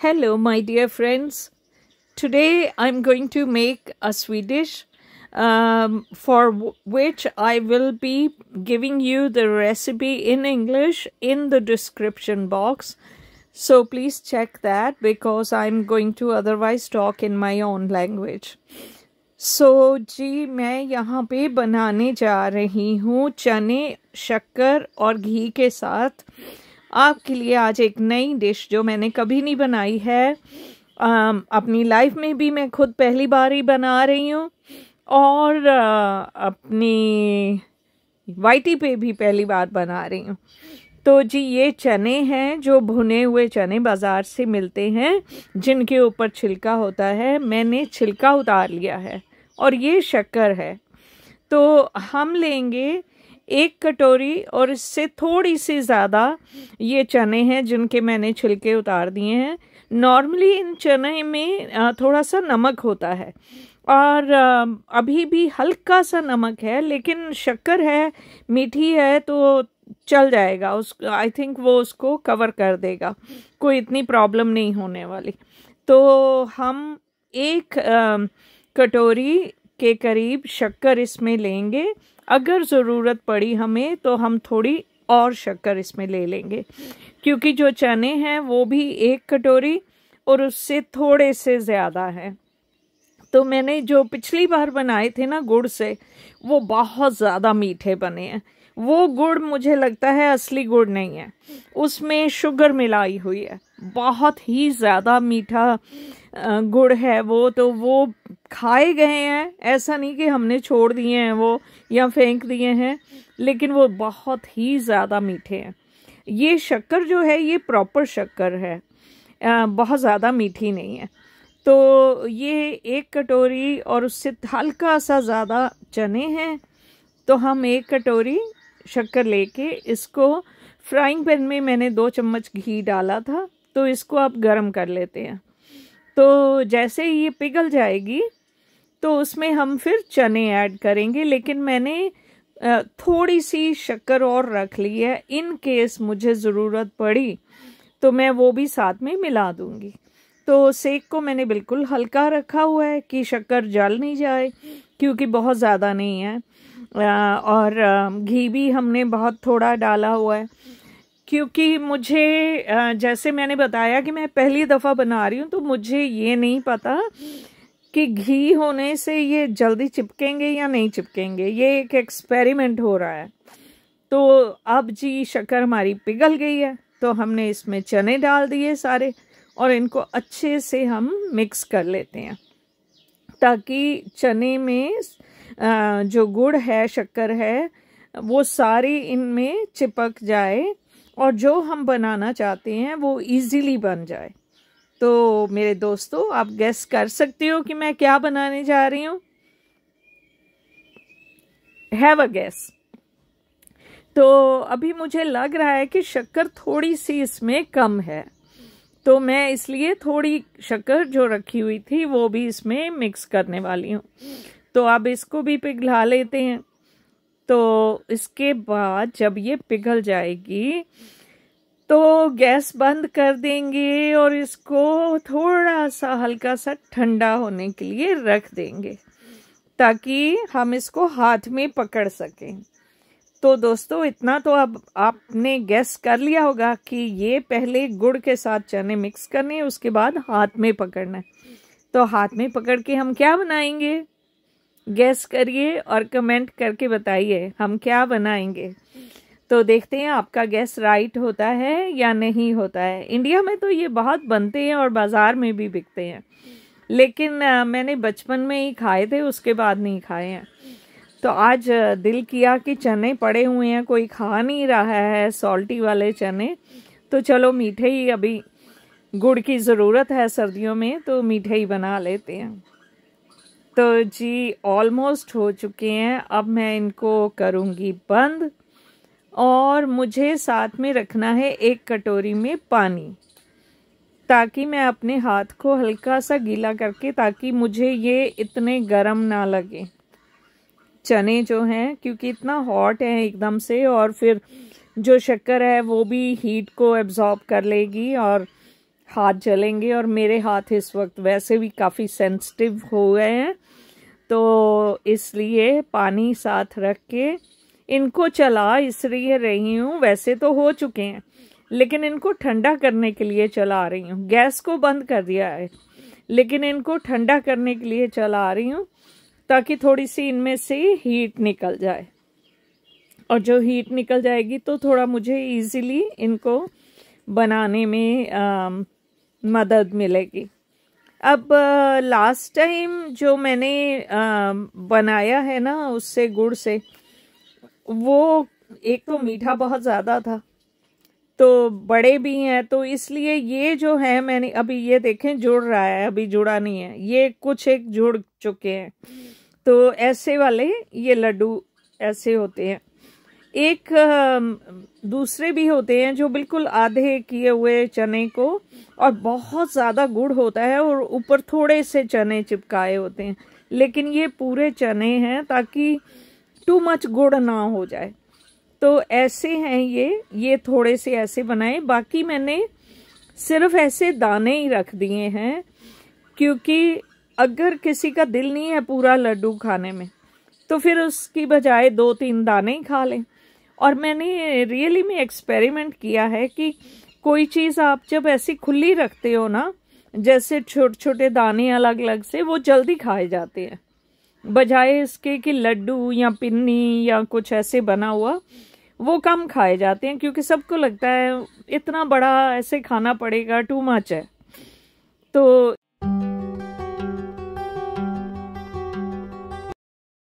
Hello, my dear friends. Today I'm going to make a Swedish um, for which I will be giving you the recipe in English in the description box. So please check that because I'm going to otherwise talk in my own language. so, ji, मैं यहाँ पे बनाने जा रही हूँ चने शक्कर और घी के साथ आपके लिए आज एक नई डिश जो मैंने कभी नहीं बनाई है आ, अपनी लाइफ में भी मैं खुद पहली बार ही बना रही हूँ और आ, अपनी वाइटी पे भी पहली बार बना रही हूँ तो जी ये चने हैं जो भुने हुए चने बाज़ार से मिलते हैं जिनके ऊपर छिलका होता है मैंने छिलका उतार लिया है और ये शक्कर है तो हम लेंगे एक कटोरी और इससे थोड़ी सी ज़्यादा ये चने हैं जिनके मैंने छिलके उतार दिए हैं नॉर्मली इन चने में थोड़ा सा नमक होता है और अभी भी हल्का सा नमक है लेकिन शक्कर है मीठी है तो चल जाएगा उस आई थिंक वो उसको कवर कर देगा कोई इतनी प्रॉब्लम नहीं होने वाली तो हम एक आ, कटोरी के करीब शक्कर इसमें लेंगे अगर ज़रूरत पड़ी हमें तो हम थोड़ी और शक्कर इसमें ले लेंगे क्योंकि जो चने हैं वो भी एक कटोरी और उससे थोड़े से ज़्यादा हैं तो मैंने जो पिछली बार बनाए थे ना गुड़ से वो बहुत ज़्यादा मीठे बने हैं वो गुड़ मुझे लगता है असली गुड़ नहीं है उसमें शुगर मिलाई हुई है बहुत ही ज़्यादा मीठा गुड़ है वो तो वो खाए गए हैं ऐसा नहीं कि हमने छोड़ दिए हैं वो या फेंक दिए हैं लेकिन वो बहुत ही ज़्यादा मीठे हैं ये शक्कर जो है ये प्रॉपर शक्कर है बहुत ज़्यादा मीठी नहीं है तो ये एक कटोरी और उससे हल्का सा ज़्यादा चने हैं तो हम एक कटोरी शक्कर लेके इसको फ्राइंग पैन में मैंने दो चम्मच घी डाला था तो इसको आप गरम कर लेते हैं तो जैसे ही ये पिघल जाएगी तो उसमें हम फिर चने ऐड करेंगे लेकिन मैंने थोड़ी सी शक्कर और रख ली है इन केस मुझे ज़रूरत पड़ी तो मैं वो भी साथ में मिला दूँगी तो सेक को मैंने बिल्कुल हल्का रखा हुआ है कि शक्कर जल नहीं जाए क्योंकि बहुत ज़्यादा नहीं है और घी भी हमने बहुत थोड़ा डाला हुआ है क्योंकि मुझे जैसे मैंने बताया कि मैं पहली दफ़ा बना रही हूँ तो मुझे ये नहीं पता कि घी होने से ये जल्दी चिपकेंगे या नहीं चिपकेंगे ये एक एक्सपेरिमेंट हो रहा है तो अब जी शक्कर हमारी पिघल गई है तो हमने इसमें चने डाल दिए सारे और इनको अच्छे से हम मिक्स कर लेते हैं ताकि चने में जो गुड़ है शक्कर है वो सारी इनमें चिपक जाए और जो हम बनाना चाहते हैं वो इजीली बन जाए तो मेरे दोस्तों आप गैस कर सकते हो कि मैं क्या बनाने जा रही हूँ हैव अ गैस तो अभी मुझे लग रहा है कि शक्कर थोड़ी सी इसमें कम है तो मैं इसलिए थोड़ी शक्कर जो रखी हुई थी वो भी इसमें मिक्स करने वाली हूँ तो अब इसको भी पिघला लेते हैं तो इसके बाद जब ये पिघल जाएगी तो गैस बंद कर देंगे और इसको थोड़ा सा हल्का सा ठंडा होने के लिए रख देंगे ताकि हम इसको हाथ में पकड़ सकें तो दोस्तों इतना तो अब आपने गैस कर लिया होगा कि ये पहले गुड़ के साथ चने मिक्स करने उसके बाद हाथ में पकड़ना है तो हाथ में पकड़ के हम क्या बनाएंगे गैस करिए और कमेंट करके बताइए हम क्या बनाएंगे तो देखते हैं आपका गैस राइट होता है या नहीं होता है इंडिया में तो ये बहुत बनते हैं और बाज़ार में भी बिकते हैं लेकिन आ, मैंने बचपन में ही खाए थे उसके बाद नहीं खाए हैं तो आज दिल किया कि चने पड़े हुए हैं कोई खा नहीं रहा है सॉल्टी वाले चने तो चलो मीठे ही अभी गुड़ की ज़रूरत है सर्दियों में तो मीठे ही बना लेते हैं तो जी ऑलमोस्ट हो चुके हैं अब मैं इनको करूँगी बंद और मुझे साथ में रखना है एक कटोरी में पानी ताकि मैं अपने हाथ को हल्का सा गीला करके ताकि मुझे ये इतने गरम ना लगे चने जो हैं क्योंकि इतना हॉट है एकदम से और फिर जो शक्कर है वो भी हीट को एब्जॉर्ब कर लेगी और हाथ जलेंगे और मेरे हाथ इस वक्त वैसे भी काफ़ी सेंसिटिव हो गए हैं तो इसलिए पानी साथ रख के इनको चला इसलिए रही हूँ वैसे तो हो चुके हैं लेकिन इनको ठंडा करने के लिए चला रही हूँ गैस को बंद कर दिया है लेकिन इनको ठंडा करने के लिए चला रही हूँ ताकि थोड़ी सी इनमें से हीट निकल जाए और जो हीट निकल जाएगी तो थोड़ा मुझे इजीली इनको बनाने में आ, मदद मिलेगी अब लास्ट टाइम जो मैंने आ, बनाया है ना उससे गुड़ से वो एक तो मीठा बहुत ज़्यादा था तो बड़े भी हैं तो इसलिए ये जो है मैंने अभी ये देखें जुड़ रहा है अभी जुड़ा नहीं है ये कुछ एक जुड़ चुके हैं तो ऐसे वाले ये लड्डू ऐसे होते हैं एक दूसरे भी होते हैं जो बिल्कुल आधे किए हुए चने को और बहुत ज़्यादा गुड़ होता है और ऊपर थोड़े से चने चिपकाए होते हैं लेकिन ये पूरे चने हैं ताकि टू मच गुड़ ना हो जाए तो ऐसे हैं ये ये थोड़े से ऐसे बनाए बाकी मैंने सिर्फ ऐसे दाने ही रख दिए हैं क्योंकि अगर किसी का दिल नहीं है पूरा लड्डू खाने में तो फिर उसकी बजाय दो तीन दाने ही खा लें और मैंने रियली में एक्सपेरिमेंट किया है कि कोई चीज़ आप जब ऐसी खुली रखते हो ना जैसे छोटे छोटे दाने अलग अलग से वो जल्दी खाए जाते हैं बजाय इसके कि लड्डू या पिन्नी या कुछ ऐसे बना हुआ वो कम खाए जाते हैं क्योंकि सबको लगता है इतना बड़ा ऐसे खाना पड़ेगा टू मच है तो